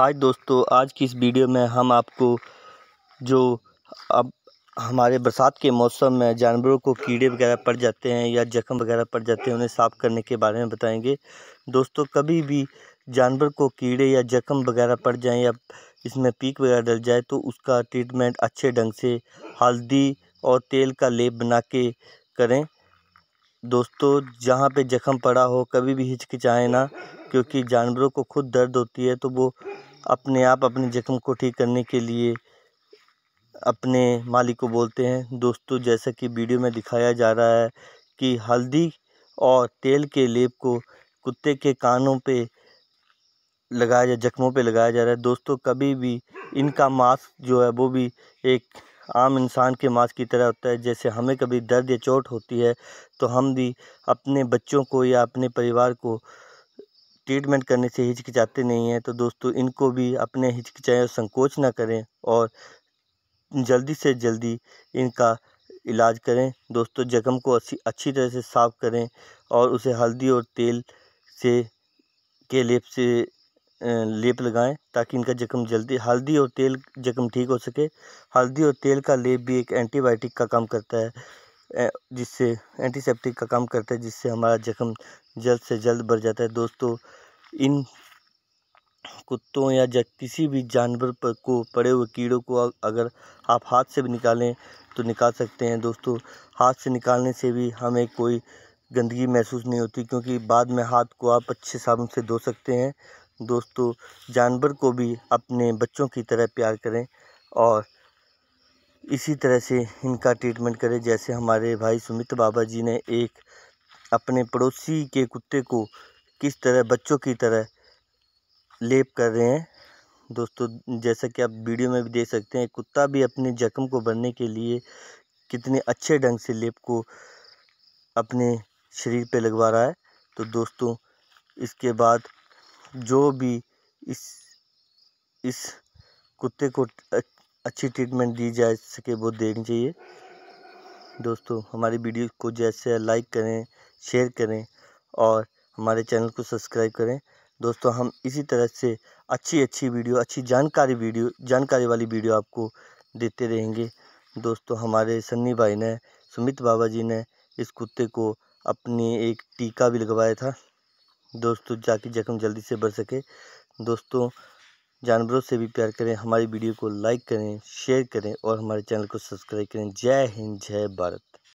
हाय दोस्तों आज की इस वीडियो में हम आपको जो अब हमारे बरसात के मौसम में जानवरों को कीड़े वगैरह पड़ जाते हैं या जख्म वगैरह पड़ जाते हैं उन्हें साफ़ करने के बारे में बताएंगे दोस्तों कभी भी जानवर को कीड़े या जख्म वगैरह पड़ जाएं या इसमें पीक वगैरह डल जाए तो उसका ट्रीटमेंट अच्छे ढंग से हल्दी और तेल का लेप बना के करें दोस्तों जहाँ पे जख्म पड़ा हो कभी भी हिचकिचाएं ना क्योंकि जानवरों को खुद दर्द होती है तो वो अपने आप अपने ज़ख्म को ठीक करने के लिए अपने मालिक को बोलते हैं दोस्तों जैसा कि वीडियो में दिखाया जा रहा है कि हल्दी और तेल के लेप को कुत्ते के कानों पे लगाया जा जख्मों पे लगाया जा रहा है दोस्तों कभी भी इनका मास्क जो है वो भी एक आम इंसान के मास्क की तरह होता है जैसे हमें कभी दर्द या चोट होती है तो हम भी अपने बच्चों को या अपने परिवार को ट्रीटमेंट करने से हिचकिचाते नहीं हैं तो दोस्तों इनको भी अपने हिचकिचाए और संकोच ना करें और जल्दी से जल्दी इनका इलाज करें दोस्तों जख्म को अच्छी अच्छी तरह से साफ करें और उसे हल्दी और तेल से के लेप से लेप लगाएं ताकि इनका जख्म जल्दी हल्दी और तेल जख्म ठीक हो सके हल्दी और तेल का लेप भी एक एंटीबायोटिक का काम करता है जिससे एंटीसेप्टिक का काम करता है जिससे हमारा ज़ख्म जल्द से जल्द भर जाता है दोस्तों इन कुत्तों या ज किसी भी जानवर पर को पड़े हुए कीड़ों को अगर आप हाथ से भी निकालें तो निकाल सकते हैं दोस्तों हाथ से निकालने से भी हमें कोई गंदगी महसूस नहीं होती क्योंकि बाद में हाथ को आप अच्छे साबुन से धो सकते हैं दोस्तों जानवर को भी अपने बच्चों की तरह प्यार करें और इसी तरह से इनका ट्रीटमेंट करें जैसे हमारे भाई सुमित बाबा जी ने एक अपने पड़ोसी के कुत्ते को किस तरह बच्चों की तरह लेप कर रहे हैं दोस्तों जैसा कि आप वीडियो में भी देख सकते हैं कुत्ता भी अपने जख्म को भरने के लिए कितने अच्छे ढंग से लेप को अपने शरीर पे लगवा रहा है तो दोस्तों इसके बाद जो भी इस इस कुत्ते को अच्छी ट्रीटमेंट दी जा सके वो देखनी चाहिए दोस्तों हमारी वीडियो को जैसे लाइक करें शेयर करें और हमारे चैनल को सब्सक्राइब करें दोस्तों हम इसी तरह से अच्छी अच्छी वीडियो अच्छी जानकारी वीडियो जानकारी वाली वीडियो आपको देते रहेंगे दोस्तों हमारे सन्नी भाई ने सुमित बाबा जी ने इस कुत्ते को अपनी एक टीका भी लगवाया था दोस्तों जाके जख्म जल्दी से बढ़ सके दोस्तों जानवरों से भी प्यार करें हमारी वीडियो को लाइक करें शेयर करें और हमारे चैनल को सब्सक्राइब करें जय हिंद जय भारत